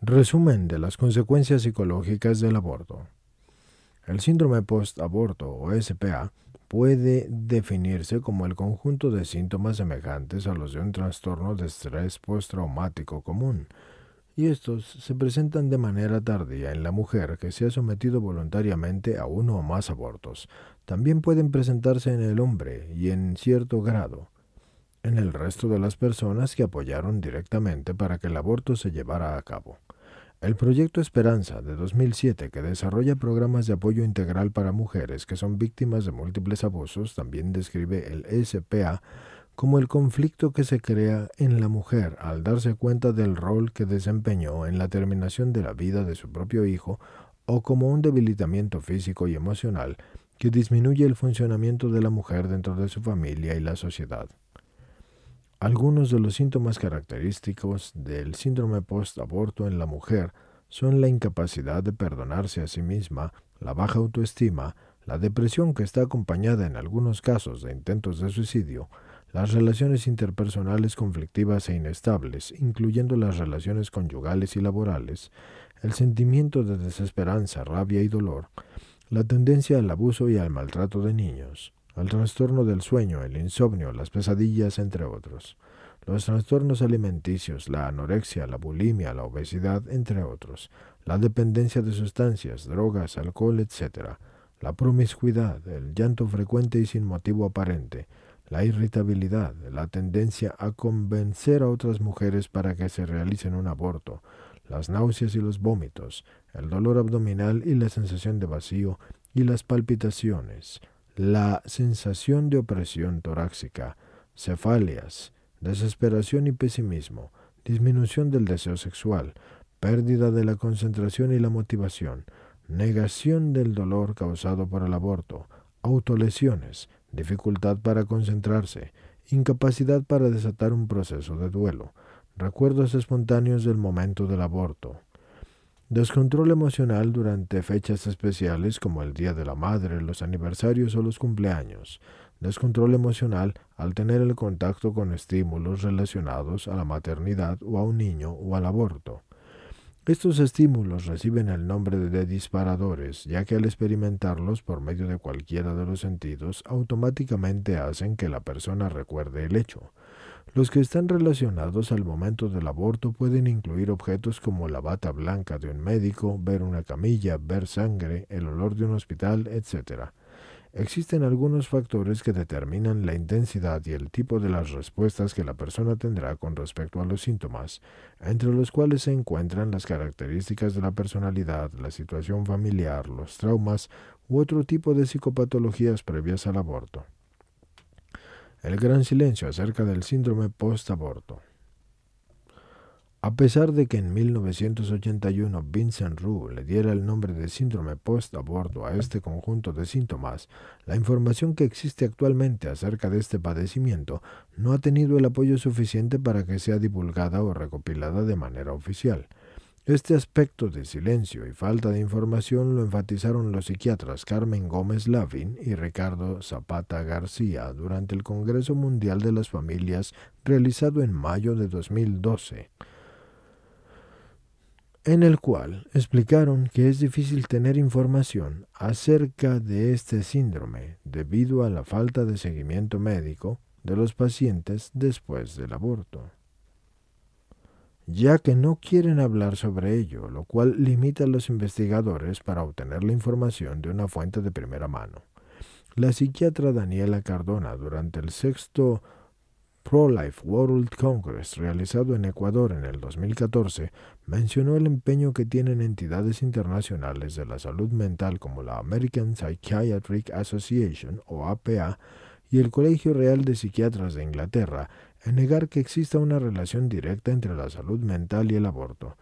Resumen de las consecuencias psicológicas del aborto. El síndrome post-aborto o SPA puede definirse como el conjunto de síntomas semejantes a los de un trastorno de estrés postraumático común, y estos se presentan de manera tardía en la mujer que se ha sometido voluntariamente a uno o más abortos. También pueden presentarse en el hombre y en cierto grado en el resto de las personas que apoyaron directamente para que el aborto se llevara a cabo. El proyecto Esperanza de 2007, que desarrolla programas de apoyo integral para mujeres que son víctimas de múltiples abusos, también describe el SPA como el conflicto que se crea en la mujer al darse cuenta del rol que desempeñó en la terminación de la vida de su propio hijo o como un debilitamiento físico y emocional que disminuye el funcionamiento de la mujer dentro de su familia y la sociedad. Algunos de los síntomas característicos del síndrome post-aborto en la mujer son la incapacidad de perdonarse a sí misma, la baja autoestima, la depresión que está acompañada en algunos casos de intentos de suicidio, las relaciones interpersonales conflictivas e inestables, incluyendo las relaciones conyugales y laborales, el sentimiento de desesperanza, rabia y dolor, la tendencia al abuso y al maltrato de niños, el trastorno del sueño, el insomnio, las pesadillas, entre otros, los trastornos alimenticios, la anorexia, la bulimia, la obesidad, entre otros, la dependencia de sustancias, drogas, alcohol, etc., la promiscuidad, el llanto frecuente y sin motivo aparente, la irritabilidad, la tendencia a convencer a otras mujeres para que se realicen un aborto, las náuseas y los vómitos, el dolor abdominal y la sensación de vacío y las palpitaciones, la sensación de opresión torácica, cefaleas, desesperación y pesimismo, disminución del deseo sexual, pérdida de la concentración y la motivación, negación del dolor causado por el aborto, autolesiones, dificultad para concentrarse, incapacidad para desatar un proceso de duelo, recuerdos espontáneos del momento del aborto, Descontrol emocional durante fechas especiales como el Día de la Madre, los aniversarios o los cumpleaños. Descontrol emocional al tener el contacto con estímulos relacionados a la maternidad o a un niño o al aborto. Estos estímulos reciben el nombre de disparadores, ya que al experimentarlos por medio de cualquiera de los sentidos, automáticamente hacen que la persona recuerde el hecho. Los que están relacionados al momento del aborto pueden incluir objetos como la bata blanca de un médico, ver una camilla, ver sangre, el olor de un hospital, etc existen algunos factores que determinan la intensidad y el tipo de las respuestas que la persona tendrá con respecto a los síntomas, entre los cuales se encuentran las características de la personalidad, la situación familiar, los traumas u otro tipo de psicopatologías previas al aborto. El gran silencio acerca del síndrome post-aborto. A pesar de que en 1981 Vincent Rue le diera el nombre de síndrome post-aborto a este conjunto de síntomas, la información que existe actualmente acerca de este padecimiento no ha tenido el apoyo suficiente para que sea divulgada o recopilada de manera oficial. Este aspecto de silencio y falta de información lo enfatizaron los psiquiatras Carmen Gómez Lavin y Ricardo Zapata García durante el Congreso Mundial de las Familias realizado en mayo de 2012 en el cual explicaron que es difícil tener información acerca de este síndrome debido a la falta de seguimiento médico de los pacientes después del aborto, ya que no quieren hablar sobre ello, lo cual limita a los investigadores para obtener la información de una fuente de primera mano. La psiquiatra Daniela Cardona, durante el sexto Pro-Life World Congress, realizado en Ecuador en el 2014, mencionó el empeño que tienen entidades internacionales de la salud mental como la American Psychiatric Association o APA y el Colegio Real de Psiquiatras de Inglaterra en negar que exista una relación directa entre la salud mental y el aborto.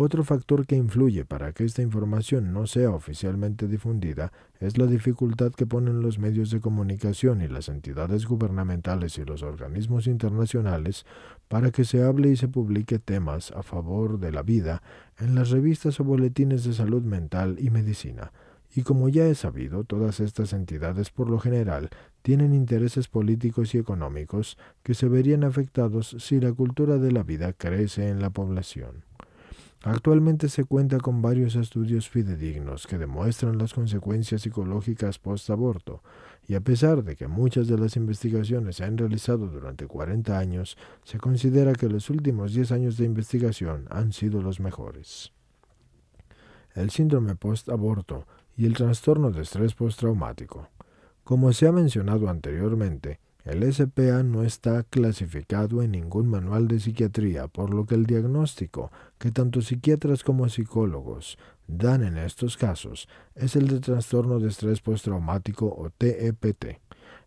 Otro factor que influye para que esta información no sea oficialmente difundida es la dificultad que ponen los medios de comunicación y las entidades gubernamentales y los organismos internacionales para que se hable y se publique temas a favor de la vida en las revistas o boletines de salud mental y medicina. Y como ya he sabido, todas estas entidades por lo general tienen intereses políticos y económicos que se verían afectados si la cultura de la vida crece en la población. Actualmente se cuenta con varios estudios fidedignos que demuestran las consecuencias psicológicas post-aborto, y a pesar de que muchas de las investigaciones se han realizado durante 40 años, se considera que los últimos 10 años de investigación han sido los mejores. El síndrome post-aborto y el trastorno de estrés postraumático. Como se ha mencionado anteriormente, el SPA no está clasificado en ningún manual de psiquiatría, por lo que el diagnóstico que tanto psiquiatras como psicólogos dan en estos casos es el de trastorno de estrés postraumático o TEPT, e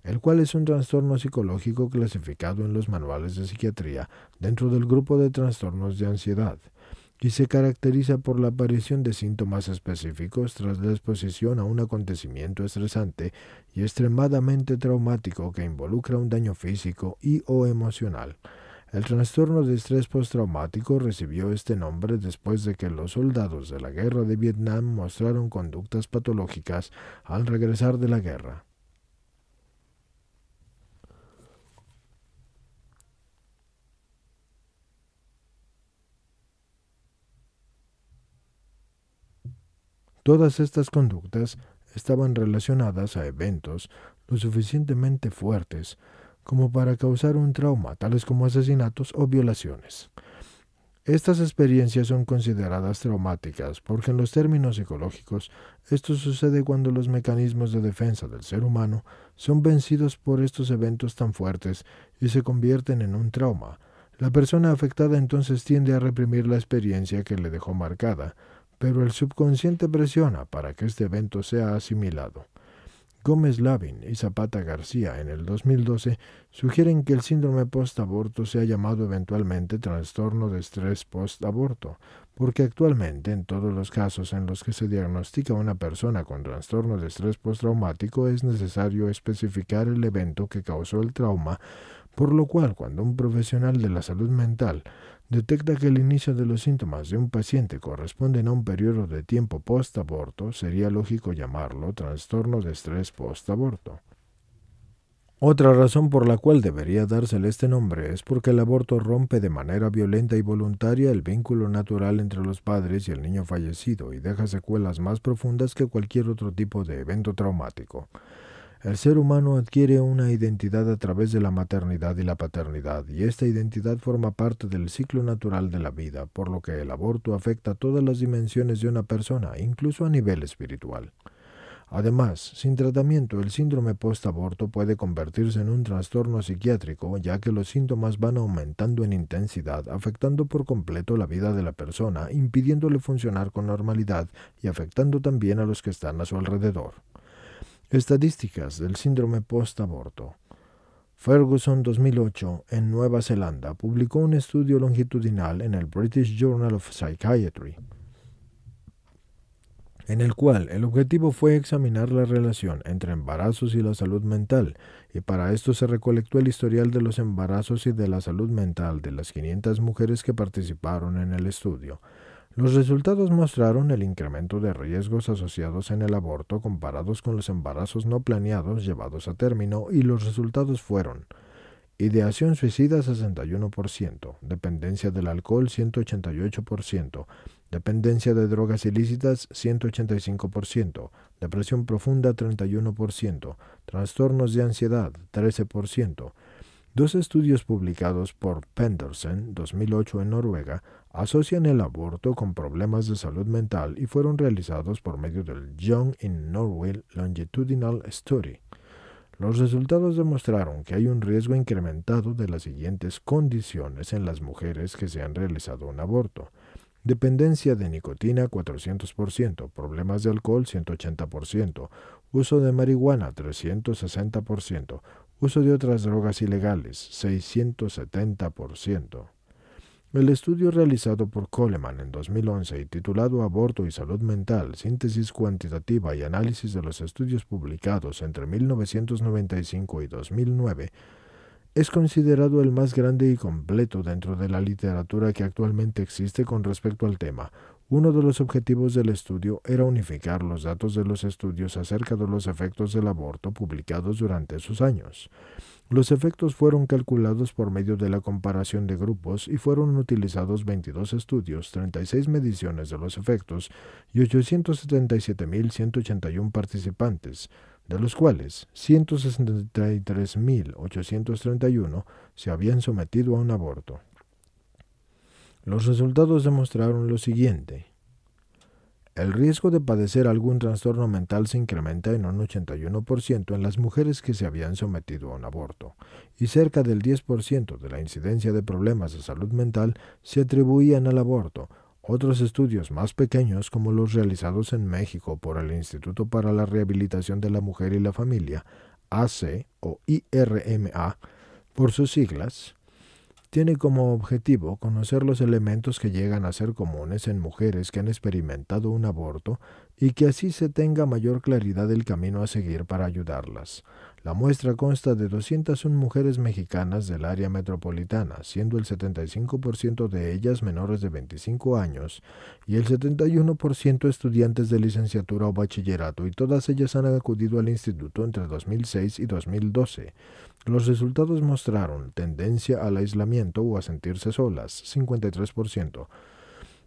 el cual es un trastorno psicológico clasificado en los manuales de psiquiatría dentro del grupo de trastornos de ansiedad y se caracteriza por la aparición de síntomas específicos tras la exposición a un acontecimiento estresante y extremadamente traumático que involucra un daño físico y o emocional. El trastorno de estrés postraumático recibió este nombre después de que los soldados de la guerra de Vietnam mostraron conductas patológicas al regresar de la guerra. Todas estas conductas estaban relacionadas a eventos lo suficientemente fuertes como para causar un trauma, tales como asesinatos o violaciones. Estas experiencias son consideradas traumáticas porque en los términos psicológicos esto sucede cuando los mecanismos de defensa del ser humano son vencidos por estos eventos tan fuertes y se convierten en un trauma. La persona afectada entonces tiende a reprimir la experiencia que le dejó marcada, pero el subconsciente presiona para que este evento sea asimilado. Gómez Lavin y Zapata García en el 2012 sugieren que el síndrome post-aborto sea llamado eventualmente trastorno de estrés post-aborto, porque actualmente en todos los casos en los que se diagnostica una persona con trastorno de estrés postraumático es necesario especificar el evento que causó el trauma, por lo cual cuando un profesional de la salud mental detecta que el inicio de los síntomas de un paciente corresponden a un periodo de tiempo post-aborto, sería lógico llamarlo trastorno de estrés post-aborto. Otra razón por la cual debería dársele este nombre es porque el aborto rompe de manera violenta y voluntaria el vínculo natural entre los padres y el niño fallecido y deja secuelas más profundas que cualquier otro tipo de evento traumático. El ser humano adquiere una identidad a través de la maternidad y la paternidad, y esta identidad forma parte del ciclo natural de la vida, por lo que el aborto afecta todas las dimensiones de una persona, incluso a nivel espiritual. Además, sin tratamiento, el síndrome post-aborto puede convertirse en un trastorno psiquiátrico, ya que los síntomas van aumentando en intensidad, afectando por completo la vida de la persona, impidiéndole funcionar con normalidad y afectando también a los que están a su alrededor. Estadísticas del síndrome post-aborto. Ferguson 2008 en Nueva Zelanda publicó un estudio longitudinal en el British Journal of Psychiatry, en el cual el objetivo fue examinar la relación entre embarazos y la salud mental, y para esto se recolectó el historial de los embarazos y de la salud mental de las 500 mujeres que participaron en el estudio. Los resultados mostraron el incremento de riesgos asociados en el aborto comparados con los embarazos no planeados llevados a término y los resultados fueron ideación suicida 61%, dependencia del alcohol 188%, dependencia de drogas ilícitas 185%, depresión profunda 31%, trastornos de ansiedad 13%, Dos estudios publicados por Pendersen 2008 en Noruega asocian el aborto con problemas de salud mental y fueron realizados por medio del Young in Norway Longitudinal Study. Los resultados demostraron que hay un riesgo incrementado de las siguientes condiciones en las mujeres que se han realizado un aborto. Dependencia de nicotina 400%, problemas de alcohol 180%, uso de marihuana 360%, uso de otras drogas ilegales, 670%. El estudio realizado por Coleman en 2011 y titulado Aborto y Salud Mental, Síntesis Cuantitativa y Análisis de los Estudios Publicados entre 1995 y 2009, es considerado el más grande y completo dentro de la literatura que actualmente existe con respecto al tema, uno de los objetivos del estudio era unificar los datos de los estudios acerca de los efectos del aborto publicados durante esos años. Los efectos fueron calculados por medio de la comparación de grupos y fueron utilizados 22 estudios, 36 mediciones de los efectos y 877.181 participantes, de los cuales 163.831 se habían sometido a un aborto. Los resultados demostraron lo siguiente. El riesgo de padecer algún trastorno mental se incrementa en un 81% en las mujeres que se habían sometido a un aborto, y cerca del 10% de la incidencia de problemas de salud mental se atribuían al aborto. Otros estudios más pequeños, como los realizados en México por el Instituto para la Rehabilitación de la Mujer y la Familia, AC o IRMA, por sus siglas, tiene como objetivo conocer los elementos que llegan a ser comunes en mujeres que han experimentado un aborto y que así se tenga mayor claridad del camino a seguir para ayudarlas. La muestra consta de 201 mujeres mexicanas del área metropolitana, siendo el 75% de ellas menores de 25 años y el 71% estudiantes de licenciatura o bachillerato, y todas ellas han acudido al instituto entre 2006 y 2012. Los resultados mostraron tendencia al aislamiento o a sentirse solas, 53%.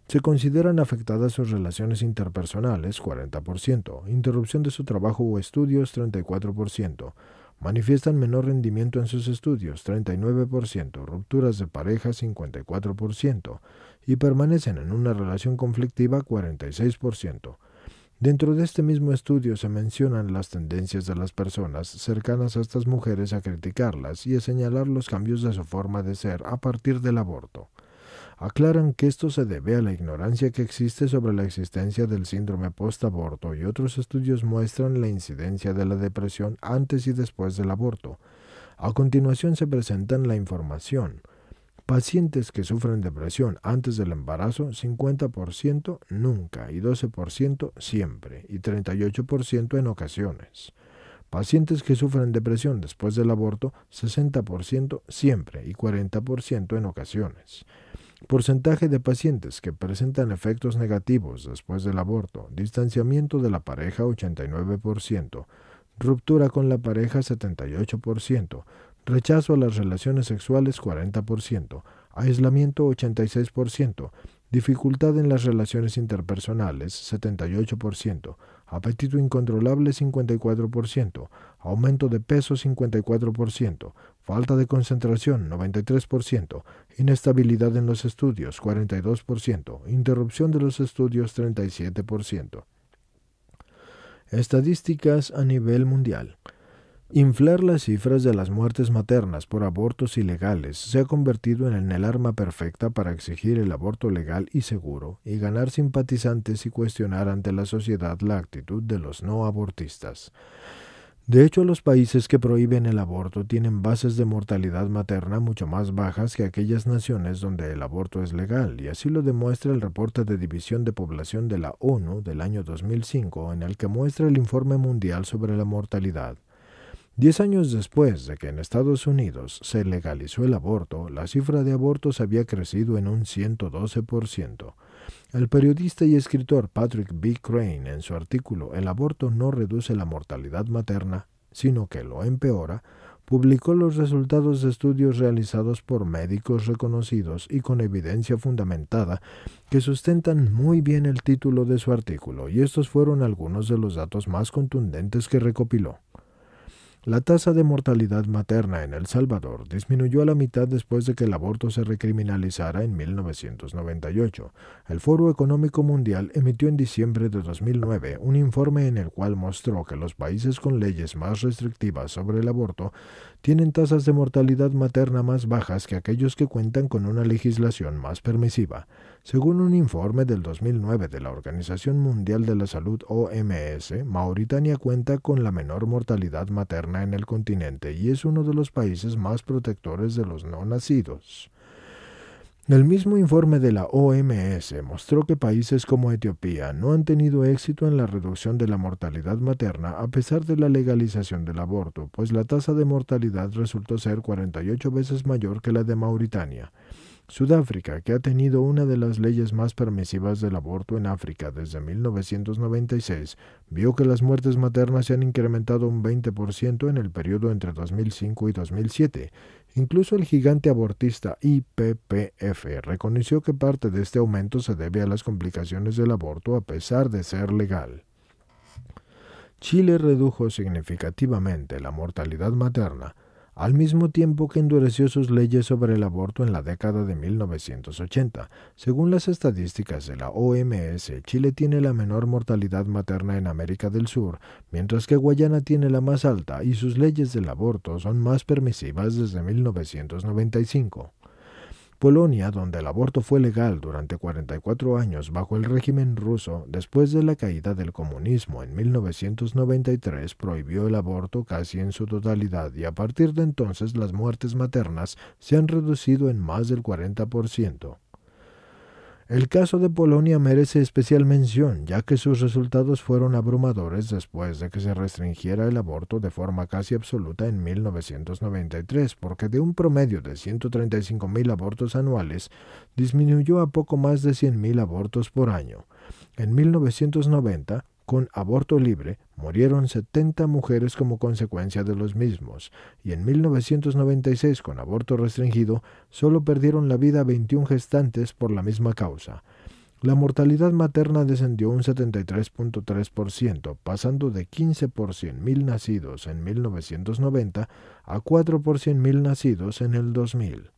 Se consideran afectadas sus relaciones interpersonales, 40%, interrupción de su trabajo o estudios, 34%, manifiestan menor rendimiento en sus estudios, 39%, rupturas de pareja, 54%, y permanecen en una relación conflictiva, 46%. Dentro de este mismo estudio se mencionan las tendencias de las personas cercanas a estas mujeres a criticarlas y a señalar los cambios de su forma de ser a partir del aborto aclaran que esto se debe a la ignorancia que existe sobre la existencia del síndrome post-aborto y otros estudios muestran la incidencia de la depresión antes y después del aborto. A continuación se presentan la información. Pacientes que sufren depresión antes del embarazo, 50% nunca y 12% siempre y 38% en ocasiones. Pacientes que sufren depresión después del aborto, 60% siempre y 40% en ocasiones porcentaje de pacientes que presentan efectos negativos después del aborto, distanciamiento de la pareja 89%, ruptura con la pareja 78%, rechazo a las relaciones sexuales 40%, aislamiento 86%, dificultad en las relaciones interpersonales 78%, apetito incontrolable 54%, aumento de peso 54%, falta de concentración 93%, inestabilidad en los estudios 42%, interrupción de los estudios 37%. Estadísticas a nivel mundial. Inflar las cifras de las muertes maternas por abortos ilegales se ha convertido en el arma perfecta para exigir el aborto legal y seguro y ganar simpatizantes y cuestionar ante la sociedad la actitud de los no abortistas. De hecho, los países que prohíben el aborto tienen bases de mortalidad materna mucho más bajas que aquellas naciones donde el aborto es legal, y así lo demuestra el reporte de División de Población de la ONU del año 2005, en el que muestra el informe mundial sobre la mortalidad. Diez años después de que en Estados Unidos se legalizó el aborto, la cifra de abortos había crecido en un 112%. El periodista y escritor Patrick B. Crane, en su artículo El aborto no reduce la mortalidad materna, sino que lo empeora, publicó los resultados de estudios realizados por médicos reconocidos y con evidencia fundamentada que sustentan muy bien el título de su artículo, y estos fueron algunos de los datos más contundentes que recopiló. La tasa de mortalidad materna en El Salvador disminuyó a la mitad después de que el aborto se recriminalizara en 1998. El Foro Económico Mundial emitió en diciembre de 2009 un informe en el cual mostró que los países con leyes más restrictivas sobre el aborto tienen tasas de mortalidad materna más bajas que aquellos que cuentan con una legislación más permisiva. Según un informe del 2009 de la Organización Mundial de la Salud OMS, Mauritania cuenta con la menor mortalidad materna en el continente y es uno de los países más protectores de los no nacidos. El mismo informe de la OMS mostró que países como Etiopía no han tenido éxito en la reducción de la mortalidad materna a pesar de la legalización del aborto, pues la tasa de mortalidad resultó ser 48 veces mayor que la de Mauritania. Sudáfrica, que ha tenido una de las leyes más permisivas del aborto en África desde 1996, vio que las muertes maternas se han incrementado un 20% en el periodo entre 2005 y 2007. Incluso el gigante abortista IPPF reconoció que parte de este aumento se debe a las complicaciones del aborto a pesar de ser legal. Chile redujo significativamente la mortalidad materna al mismo tiempo que endureció sus leyes sobre el aborto en la década de 1980. Según las estadísticas de la OMS, Chile tiene la menor mortalidad materna en América del Sur, mientras que Guayana tiene la más alta y sus leyes del aborto son más permisivas desde 1995. Polonia, donde el aborto fue legal durante 44 años bajo el régimen ruso, después de la caída del comunismo en 1993 prohibió el aborto casi en su totalidad y a partir de entonces las muertes maternas se han reducido en más del 40%. El caso de Polonia merece especial mención, ya que sus resultados fueron abrumadores después de que se restringiera el aborto de forma casi absoluta en 1993, porque de un promedio de 135.000 abortos anuales disminuyó a poco más de 100.000 abortos por año. En 1990, con aborto libre, murieron 70 mujeres como consecuencia de los mismos, y en 1996 con aborto restringido solo perdieron la vida 21 gestantes por la misma causa. La mortalidad materna descendió un 73.3%, pasando de 15 por 100.000 nacidos en 1990 a 4 por 100.000 nacidos en el 2000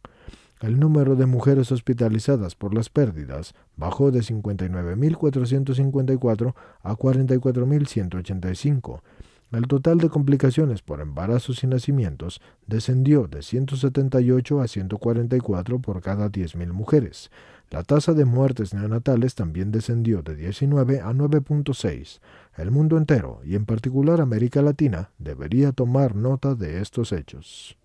el número de mujeres hospitalizadas por las pérdidas bajó de 59.454 a 44.185. El total de complicaciones por embarazos y nacimientos descendió de 178 a 144 por cada 10.000 mujeres. La tasa de muertes neonatales también descendió de 19 a 9.6. El mundo entero, y en particular América Latina, debería tomar nota de estos hechos.